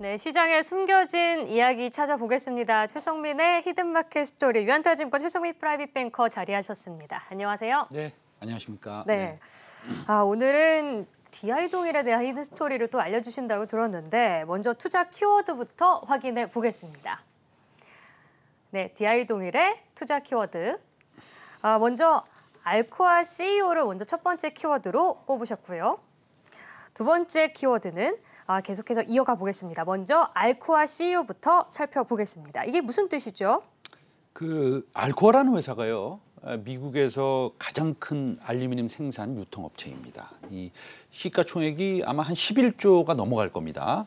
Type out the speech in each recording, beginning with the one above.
네, 시장에 숨겨진 이야기 찾아보겠습니다. 최성민의 히든마켓 스토리 유한타증권 최성민 프라이빗뱅커 자리하셨습니다. 안녕하세요. 네, 안녕하십니까. 네, 네. 아 오늘은 디아이동일에 대한 히든 스토리를 또 알려주신다고 들었는데 먼저 투자 키워드부터 확인해 보겠습니다. 네, 디아이동일의 투자 키워드. 아, 먼저 알코아 CEO를 먼저 첫 번째 키워드로 꼽으셨고요. 두 번째 키워드는 아, 계속해서 이어가 보겠습니다. 먼저 알코아 CEO부터 살펴보겠습니다. 이게 무슨 뜻이죠? 그 알코아라는 회사가요. 미국에서 가장 큰 알루미늄 생산 유통업체입니다. 이 시가총액이 아마 한 11조가 넘어갈 겁니다.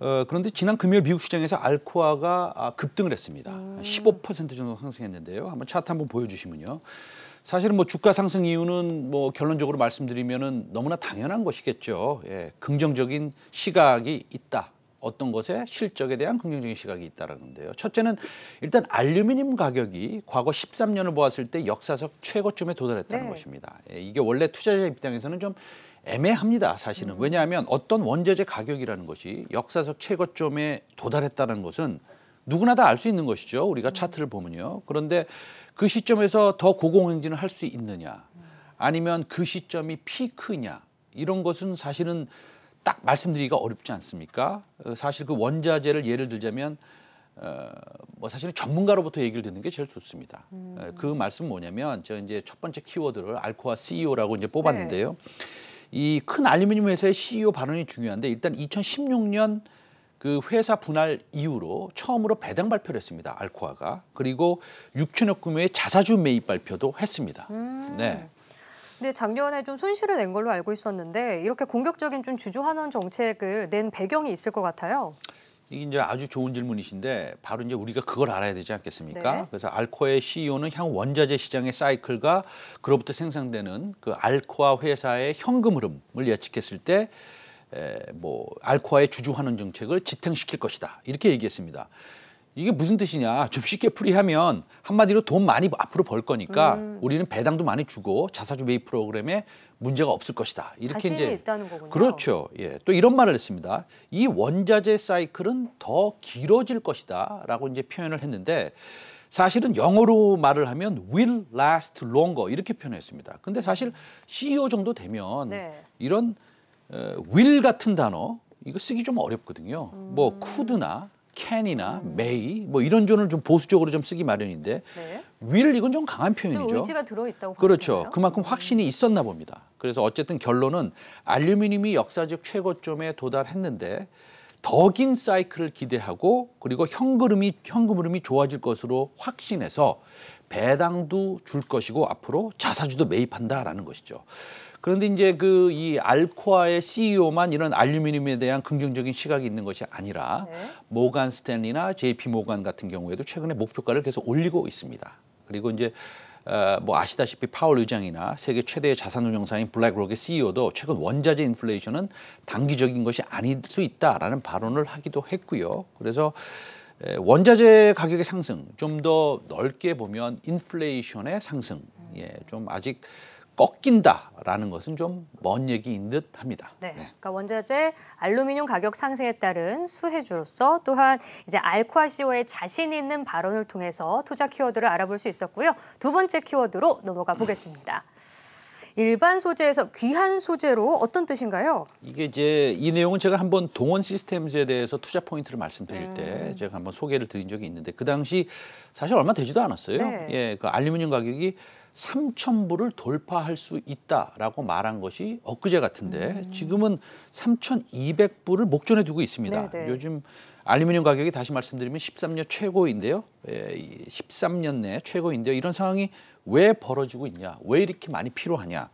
어, 그런데 지난 금요일 미국 시장에서 알코아가 아, 급등을 했습니다. 음. 15% 정도 상승했는데요. 한번 차트 한번 보여주시면요. 사실은 뭐 주가 상승 이유는 뭐 결론적으로 말씀드리면은 너무나 당연한 것이겠죠. 예, 긍정적인 시각이 있다. 어떤 것에 실적에 대한 긍정적인 시각이 있다라는 건데요. 첫째는 일단 알루미늄 가격이 과거 13년을 보았을 때 역사적 최고점에 도달했다는 네. 것입니다. 예, 이게 원래 투자자 입장에서는 좀 애매합니다. 사실은 음. 왜냐하면 어떤 원자재 가격이라는 것이 역사적 최고점에 도달했다는 것은 누구나 다 알 수 있는 것이죠. 우리가 음. 차트를 보면요. 그런데 그 시점에서 더 고공행진을 할 수 있느냐, 음. 아니면 그 시점이 피크냐 이런 것은 사실은 딱 말씀드리기가 어렵지 않습니까? 어, 사실 그 원자재를 예를 들자면 어, 뭐 사실은 전문가로부터 얘기를 듣는 게 제일 좋습니다. 어, 음. 그 말씀 뭐냐면 저가 이제 첫 번째 키워드를 알코아 CEO라고 이제 뽑았는데요. 네. 이큰 알루미늄 회사의 CEO 발언이 중요한데 일단 2016년 그 회사 분할 이후로 처음으로 배당 발표를 했습니다. 알코아가. 그리고 6천억 규모의 자사주 매입 발표도 했습니다. 음. 네. 근데 작년에 좀 손실을 낸 걸로 알고 있었는데 이렇게 공격적인 좀 주주환원 정책을 낸 배경이 있을 것 같아요. 이게 이제 아주 좋은 질문이신데 바로 이제 우리가 그걸 알아야 되지 않겠습니까? 네. 그래서 알코의 CEO는 향후 원자재 시장의 사이클과 그로부터 생산되는 그 알코아 회사의 현금 흐름을 예측했을 때 에, 뭐 알코아의 주주환원 정책을 지탱시킬 것이다 이렇게 얘기했습니다. 이게 무슨 뜻이냐? 좀 쉽게 풀이하면 한마디로 돈 많이 앞으로 벌 거니까 음. 우리는 배당도 많이 주고 자사주 매입 프로그램에 문제가 없을 것이다. 이렇게 이제 있다는 거군요. 그렇죠. 예. 또 이런 말을 했습니다. 이 원자재 사이클은 더 길어질 것이다라고 이제 표현을 했는데 사실은 영어로 말을 하면 will last longer 이렇게 표현했습니다. 근데 사실 CEO 정도 되면 네. 이런 어, will 같은 단어 이거 쓰기 좀 어렵거든요. 뭐 음. 뭐 could나 can이나 음. may 뭐 이런 조는 좀 보수적으로 좀 쓰기 마련인데 네. 위를 이건 좀 강한 표현이죠. 좀 의지가 들어있다고 그렇죠. 되나 그만큼 확신이 음. 있었나 봅니다. 그래서 어쨌든 결론은 알루미늄이 역사적 최고점에 도달했는데 더 긴 사이클을 기대하고 그리고 현금흐름이 현금흐름이 좋아질 것으로 확신해서 배당도 줄 것이고 앞으로 자사주도 매입한다라는 것이죠. 그런데 이제 그 이 알코아의 CEO만 이런 알루미늄에 대한 긍정적인 시각이 있는 것이 아니라 네. 모간 스탠리나 JP 모간 같은 경우에도 최근에 목표가를 계속 올리고 있습니다. 그리고 이제 어, 뭐 아시다시피 파월 의장이나 세계 최대의 자산운용사인 블랙록의 CEO도 최근 원자재 인플레이션은 단기적인 것이 아닐 수 있다라는 발언을 하기도 했고요. 그래서 원자재 가격의 상승 좀 더 넓게 보면 인플레이션의 상승 예, 좀 아직 꺾인다라는 것은 좀 먼 얘기인 듯합니다. 네. 네, 그러니까 원자재 알루미늄 가격 상승에 따른 수혜주로서 또한 이제 알코아 CEO의 자신 있는 발언을 통해서 투자 키워드를 알아볼 수 있었고요. 두 번째 키워드로 넘어가 보겠습니다. 일반 소재에서 귀한 소재로 어떤 뜻인가요? 이게 이제 이 내용은 제가 한번 동원 시스템즈에 대해서 투자 포인트를 말씀드릴 음. 때 제가 한번 소개를 드린 적이 있는데 그 당시 사실 얼마 되지도 않았어요. 네. 예, 그 알루미늄 가격이 3,000불을 돌파할 수 있다라고 말한 것이 엊그제 같은데 음. 지금은 3,200불을 목전에 두고 있습니다. 네네. 네. 요즘 알루미늄 가격이 다시 말씀드리면 13년 최고인데요. 13년 예, 내 최고인데요. 이런 상황이 왜 벌어지고 있냐, 왜 이렇게 많이 필요하냐.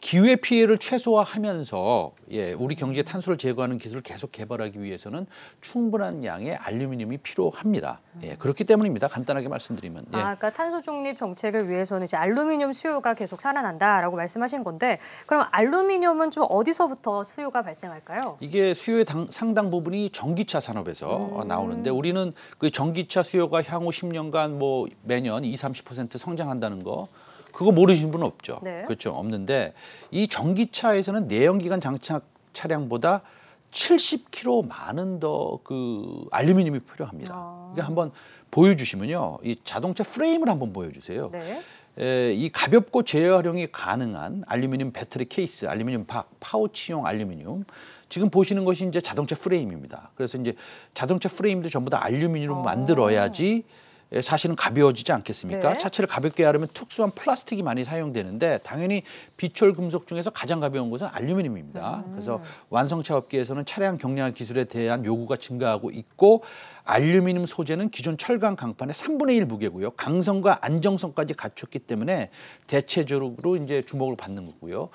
기후의 피해를 최소화하면서 예, 우리 경제 탄소를 제거하는 기술을 계속 개발하기 위해서는 충분한 양의 알루미늄이 필요합니다. 예, 그렇기 때문입니다. 간단하게 말씀드리면. 예. 아, 그러니까 탄소 중립 정책을 위해서는 이제 알루미늄 수요가 계속 살아난다라고 말씀하신 건데 그럼 알루미늄은 좀 어디서부터 수요가 발생할까요? 이게 수요의 당, 상당 부분이 전기차 산업에서 음. 나오는데 우리는 그 전기차 수요가 향후 10년간 뭐 매년 2, 30% 성장한다는 거 그거 모르시는 분 없죠. 네. 그렇죠. 없는데 이 전기차에서는 내연기관 장착 차량보다 70kg 많은 더 그 알루미늄이 필요합니다. 아. 그러니까 한번 보여주시면요. 이 자동차 프레임을 한번 보여주세요. 네. 에, 이 가볍고 재활용이 가능한 알루미늄 배터리 케이스, 알루미늄 박, 파우치용 알루미늄. 지금 보시는 것이 이제 자동차 프레임입니다. 그래서 이제 자동차 프레임도 전부 다 알루미늄으로 아. 만들어야지 예, 사실은 가벼워지지 않겠습니까? 네. 차체를 가볍게 하려면 특수한 플라스틱이 많이 사용되는데 당연히 비철 금속 중에서 가장 가벼운 것은 알루미늄입니다. 음. 그래서 완성차 업계에서는 차량 경량 기술에 대한 요구가 증가하고 있고 알루미늄 소재는 기존 철강 강판의 3분의 1 무게고요. 강성과 안정성까지 갖췄기 때문에 대체적으로 이제 주목을 받는 거고요.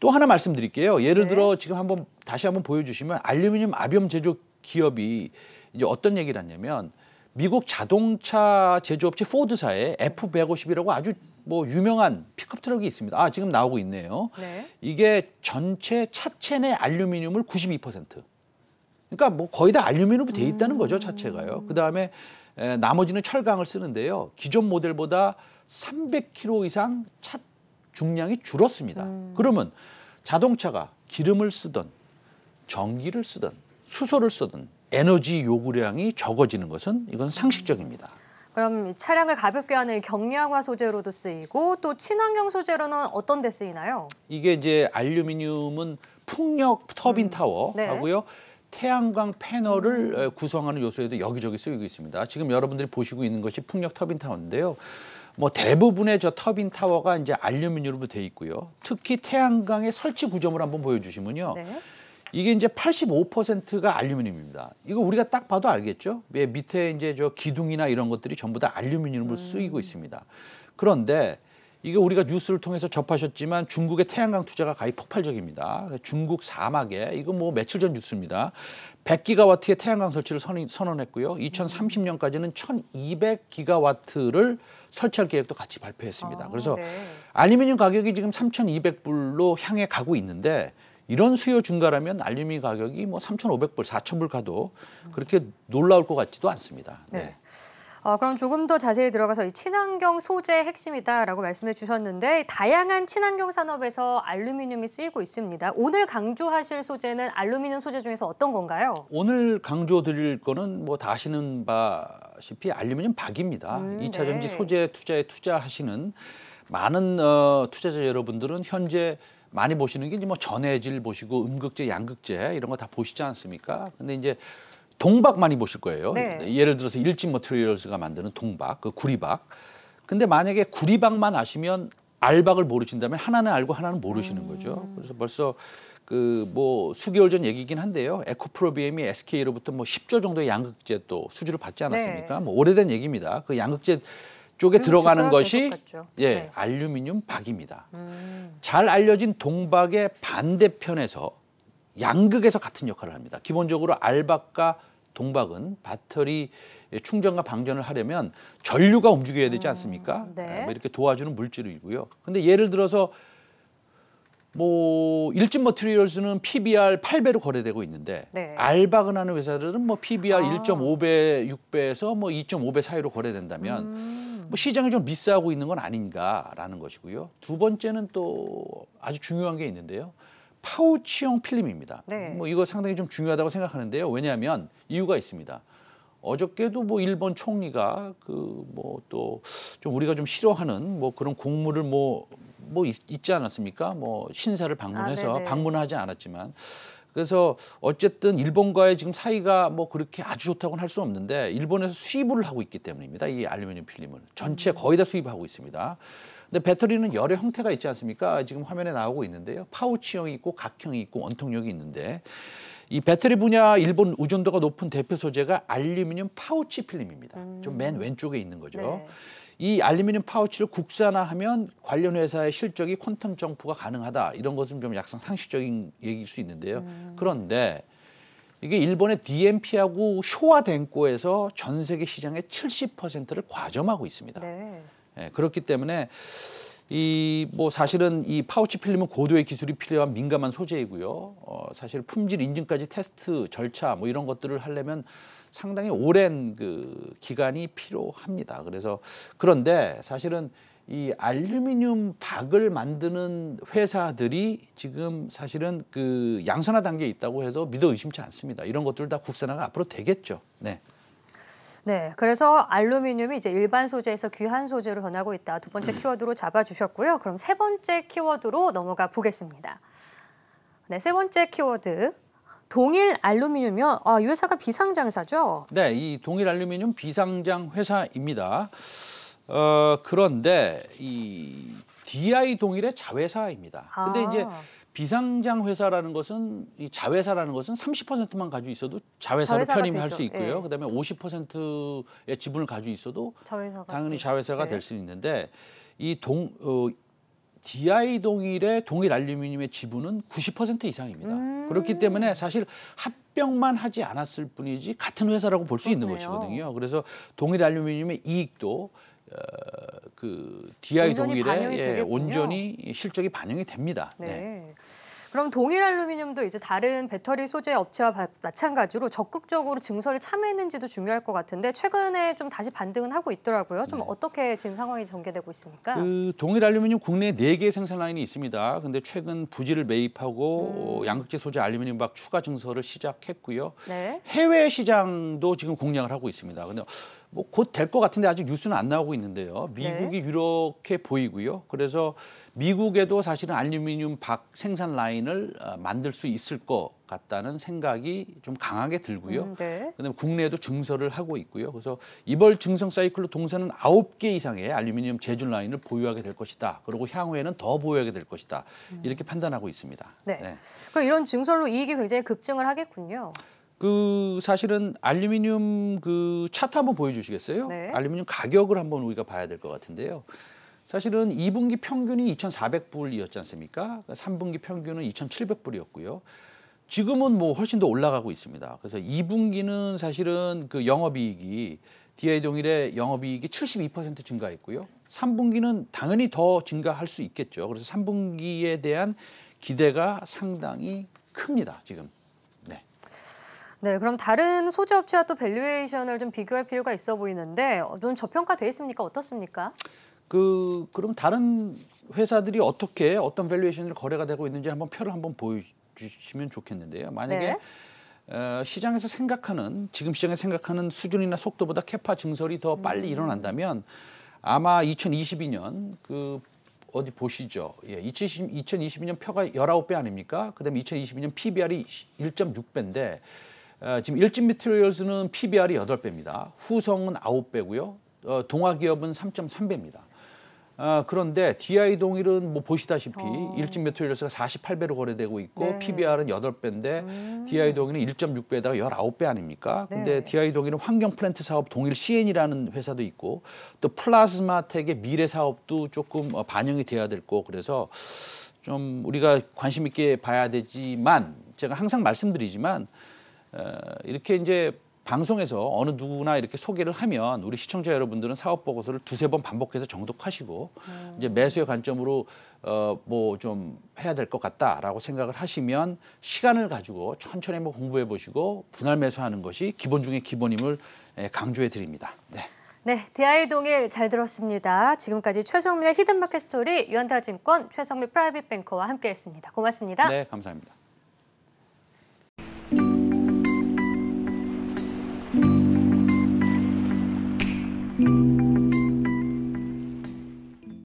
또 하나 말씀드릴게요. 예를 네. 들어 지금 한번 다시 한번 보여주시면 알루미늄 아비엄 제조 기업이 이제 어떤 얘기를 하냐면 미국 자동차 제조업체 포드사의 F150이라고 아주 뭐 유명한 픽업 트럭이 있습니다. 아 지금 나오고 있네요. 네. 이게 전체 차체 내 알루미늄을 92%. 그러니까 뭐 거의 다 알루미늄으로 돼 있다는 거죠 음. 차체가요. 그 다음에 나머지는 철강을 쓰는데요. 기존 모델보다 300kg 이상 차 중량이 줄었습니다. 음. 그러면 자동차가 기름을 쓰던 전기를 쓰던 수소를 쓰던 에너지 요구량이 적어지는 것은 이건 상식적입니다. 그럼 차량을 가볍게 하는 경량화 소재로도 쓰이고 또 친환경 소재로는 어떤 데 쓰이나요? 이게 이제 알루미늄은 풍력 터빈 음, 타워하고요. 네. 태양광 패널을 음. 구성하는 요소에도 여기저기 쓰이고 있습니다. 지금 여러분들이 보시고 있는 것이 풍력 터빈 타워인데요. 뭐 대부분의 저 터빈 타워가 이제 알루미늄으로 돼 있고요. 특히 태양광의 설치 구조물 한번 보여주시면요. 네. 이게 이제 85%가 알루미늄입니다. 이거 우리가 딱 봐도 알겠죠? 예, 밑에 이제 저 기둥이나 이런 것들이 전부 다 알루미늄으로 음. 쓰이고 있습니다. 그런데 이게 우리가 뉴스를 통해서 접하셨지만 중국의 태양광 투자가 가히 폭발적입니다. 중국 사막에 이거 뭐 며칠 전 뉴스입니다. 100기가와트의 태양광 설치를 선언했고요. 2030년까지는 1200기가와트를 설치할 계획도 같이 발표했습니다. 아, 그래서 네. 알루미늄 가격이 지금 3200불로 향해 가고 있는데 이런 수요 증가라면 알루미늄 가격이 뭐 3,500불, 4,000불 가도 그렇게 놀라울 것 같지도 않습니다. 네. 네. 어, 그럼 조금 더 자세히 들어가서 이 친환경 소재의 핵심이다라고 말씀해 주셨는데 다양한 친환경 산업에서 알루미늄이 쓰이고 있습니다. 오늘 강조하실 소재는 알루미늄 소재 중에서 어떤 건가요? 오늘 강조드릴 거는 뭐 다 아시는 바시피 알루미늄 박입니다. 음, 2차 네. 전지 소재 투자에 투자하시는 많은 어, 투자자 여러분들은 현재 많이 보시는 게 이제 뭐 전해질 보시고 음극제, 양극제 이런 거 다 보시지 않습니까? 근데 이제 동박 많이 보실 거예요. 네. 예를 들어서 일진 머트리얼스가 만드는 동박, 그 구리박. 근데 만약에 구리박만 아시면 알박을 모르신다면 하나는 알고 하나는 모르시는 음. 거죠. 그래서 벌써 그 뭐 수개월 전 얘기긴 한데요. 에코프로비엠이 SK로부터 뭐 10조 정도의 양극재 또 수주를 받지 않았습니까? 네. 뭐 오래된 얘기입니다. 그 양극재 쪽에 들어가는 것이 예 네. 알루미늄 박입니다. 음. 잘 알려진 동박의 반대편에서 양극에서 같은 역할을 합니다. 기본적으로 알박과 동박은 배터리 충전과 방전을 하려면 전류가 움직여야 되지 음, 않습니까? 음, 네. 아, 뭐 이렇게 도와주는 물질이고요. 근데 예를 들어서 뭐 일진 머티리얼스는 PBR 8배로 거래되고 있는데 네. 알박은 하는 회사들은 뭐 PBR 아. 1.5배, 6배에서 뭐 2.5배 사이로 거래된다면 음. 뭐 시장이 좀 미스하고 있는 건 아닌가라는 것이고요. 두 번째는 또 아주 중요한 게 있는데요. 파우치형 필름입니다. 네. 뭐 이거 상당히 좀 중요하다고 생각하는데요. 왜냐하면 이유가 있습니다. 어저께도 뭐 일본 총리가 그 뭐 또 좀 우리가 좀 싫어하는 뭐 그런 공물을 뭐뭐 뭐, 뭐 있지 않았습니까? 뭐 신사를 방문해서 아, 방문하지 않았지만 그래서 어쨌든 일본과의 지금 사이가 뭐 그렇게 아주 좋다고는 할 수 없는데 일본에서 수입을 하고 있기 때문입니다. 이 알루미늄 필름을 전체 음. 거의 다 수입하고 있습니다. 근데 배터리는 여러 형태가 있지 않습니까? 지금 화면에 나오고 있는데요. 파우치형이 있고 각형이 있고 원통형이 있는데 이 배터리 분야 일본 의존도가 높은 대표 소재가 알루미늄 파우치 필름입니다. 좀맨 음. 왼쪽에 있는 거죠. 네. 이 알루미늄 파우치를 국산화하면 관련 회사의 실적이 퀀텀 점프가 가능하다 이런 것은 좀약상 상식적인 얘기일 수 있는데요. 음. 그런데 이게 일본의 DMP하고 쇼와 덴코에서 전 세계 시장의 70%를 과점하고 있습니다. 네. 네 그렇기 때문에 이 뭐 사실은 이 파우치 필름은 고도의 기술이 필요한 민감한 소재이고요. 어, 사실 품질 인증까지 테스트 절차 뭐 이런 것들을 하려면 상당히 오랜 그 기간이 필요합니다. 그래서 그런데 사실은 이 알루미늄 박을 만드는 회사들이 지금 사실은 그 양산화 단계에 있다고 해서 믿어 의심치 않습니다. 이런 것들 다 국산화가 앞으로 되겠죠. 네. 네, 그래서 알루미늄이 이제 일반 소재에서 귀한 소재로 변하고 있다. 두 번째 음. 키워드로 잡아주셨고요. 그럼 세 번째 키워드로 넘어가 보겠습니다. 네, 세 번째 키워드 동일 알루미늄이요. 아, 이 회사가 비상장사죠? 네, 이 동일 알루미늄 비상장 회사입니다. 어, 그런데 이 DI 동일의 자회사입니다. 아. 근데 이제 비상장 회사라는 것은 이 자회사라는 것은 30%만 가지고 있어도 자회사로 편입할 수 있고요. 예. 그다음에 50%의 지분을 가지고 있어도 자회사가 당연히 자회사가 예. 될수 있는데 이 동 어, DI 동일의 동일 알루미늄의 지분은 90% 이상입니다. 음. 그렇기 때문에 사실 합병만 하지 않았을 뿐이지 같은 회사라고 볼 수 있는 것이거든요. 그래서 동일 알루미늄의 이익도 어, 그 DI 동일의 예, 온전히 실적이 반영이 됩니다. 네. 네. 그럼 동일 알루미늄도 이제 다른 배터리 소재 업체와 바, 마찬가지로 적극적으로 증설을 참여했는지도 중요할 것 같은데 최근에 좀 다시 반등은 하고 있더라고요. 좀 네. 어떻게 지금 상황이 전개되고 있습니까? 그 동일 알루미늄 국내에 네개 생산 라인이 있습니다. 근데 최근 부지를 매입하고 음. 양극재 소재 알루미늄 박 추가 증설을 시작했고요. 네. 해외 시장도 지금 공략을 하고 있습니다. 근데 뭐곧될것 같은데 아직 뉴스는 안 나오고 있는데요. 네. 미국이 네. 이렇게 보이고요. 그래서 미국에도 사실은 알루미늄 박 생산 라인을 어, 만들 수 있을 것 같다는 생각이 좀 강하게 들고요. 음, 네. 그다음에 국내에도 증설을 하고 있고요. 그래서 이번 증성 사이클로 동사는 아홉 개 이상의 알루미늄 제줄 라인을 보유하게 될 것이다. 그리고 향후에는 더 보유하게 될 것이다. 이렇게 음. 판단하고 있습니다. 네. 네. 그럼 이런 증설로 이익이 굉장히 급증을 하겠군요. 그 사실은 알루미늄 그 차트 한번 보여주시겠어요? 네. 알루미늄 가격을 한번 우리가 봐야 될 것 같은데요. 사실은 2분기 평균이 2,400불이었지 않습니까? 3분기 그러니까 평균은 2,700불이었고요. 지금은 뭐 훨씬 더 올라가고 있습니다. 그래서 2분기는 사실은 그 영업이익이 DI 동일의 영업이익이 72% 증가했고요. 3분기는 당연히 더 증가할 수 있겠죠. 그래서 3분기에 대한 기대가 상당히 큽니다. 지금. 네, 그럼 다른 소재 업체와 또 밸류에이션을 좀 비교할 필요가 있어 보이는데 어, 좀 저평가돼 있습니까? 어떻습니까? 그 그럼 다른 회사들이 어떻게 어떤 밸류에이션을 거래가 되고 있는지 한번 표를 한번 보여주시면 좋겠는데요. 만약에 네. 어, 시장에서 생각하는 지금 시장에 생각하는 수준이나 속도보다 캐파 증설이 더 빨리 음. 일어난다면 아마 2022년 그 어디 보시죠. 예, 2020, 2022년 표가 19배 아닙니까? 그다음에 2022년 PBR이 1.6배인데 어, 지금 일진 미트리얼스는 PBR이 8배입니다. 후성은 9배고요. 어, 동화기업은 3.3배입니다. 아, 어, 그런데 DI 동일은 뭐 보시다시피 어. 일진 메트리얼스가 48배로 거래되고 있고 네. PBR은 8배인데 음. DI 동일은 1.6배에다가 19배 아닙니까? 네. 근데 DI 동일은 환경 플랜트 사업 동일 CN이라는 회사도 있고 또플라스마텍의 미래 사업도 조금 어, 반영이 돼야 될 거 그래서 좀 우리가 관심 있게 봐야 되지만 제가 항상 말씀드리지만 어, 이렇게 이제 방송에서 어느 누구나 이렇게 소개를 하면 우리 시청자 여러분들은 사업 보고서를 두세 번 반복해서 정독하시고 음. 이제 매수의 관점으로 어뭐좀 해야 될 것 같다라고 생각을 하시면 시간을 가지고 천천히 한 공부해 보시고 분할 매수하는 것이 기본 중의 기본임을 예, 강조해 드립니다. 네. 네, 아 i 동일 잘 들었습니다. 지금까지 최성민의 히든마켓 스토리 유한타증권 최성민 프라이빗뱅커와 함께했습니다. 고맙습니다. 네, 감사합니다.